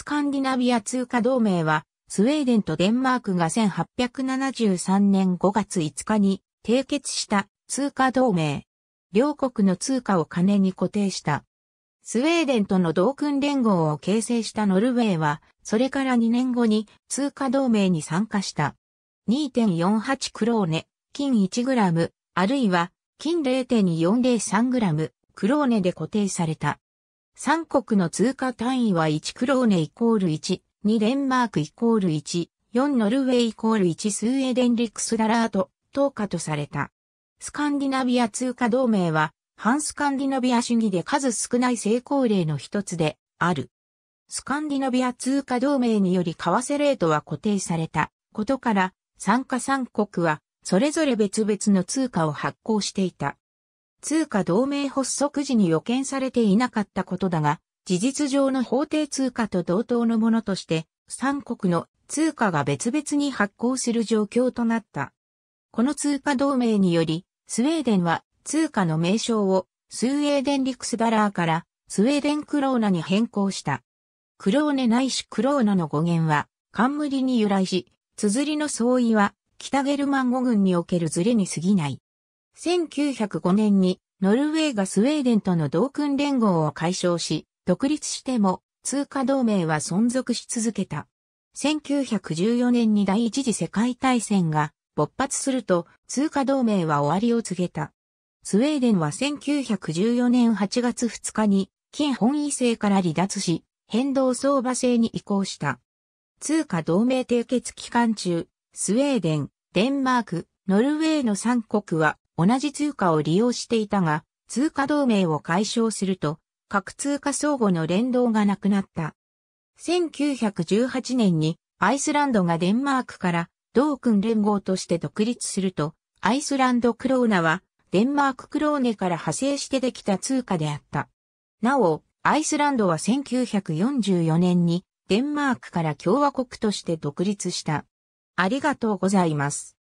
スカンディナビア通貨同盟は、スウェーデンとデンマークが1873年5月5日に締結した通貨同盟。両国の通貨を金に固定した。スウェーデンとの同訓連合を形成したノルウェーは、それから2年後に通貨同盟に参加した。2.48クローネ、金1ム、あるいは金0 4 0 3ム、クローネで固定された。三国の通貨単位は1クローネイコール1、2デンマークイコール1、4ノルウェイイコール1スウェーデンリクスララート、等価とされた。スカンディナビア通貨同盟は、反スカンディナビア主義で数少ない成功例の一つである。スカンディナビア通貨同盟により為替レートは固定されたことから、参加三国はそれぞれ別々の通貨を発行していた。通貨同盟発足時に予見されていなかったことだが、事実上の法定通貨と同等のものとして、三国の通貨が別々に発行する状況となった。この通貨同盟により、スウェーデンは通貨の名称をスウェーデンリクスダラーからスウェーデンクローナに変更した。クローネないしクローナの語源は冠に由来し、綴りの相違は北ゲルマン語群におけるズレに過ぎない。1905年にノルウェーがスウェーデンとの同訓連合を解消し、独立しても通貨同盟は存続し続けた。1914年に第一次世界大戦が勃発すると通貨同盟は終わりを告げた。スウェーデンは1914年8月2日に金本位制から離脱し、変動相場制に移行した。通貨同盟締結期間中、スウェーデン、デンマーク、ノルウェーの3国は同じ通貨を利用していたが、通貨同盟を解消すると、各通貨相互の連動がなくなった。1918年にアイスランドがデンマークから同君連合として独立すると、アイスランドクローナはデンマーククローネから派生してできた通貨であった。なお、アイスランドは1944年にデンマークから共和国として独立した。ありがとうございます。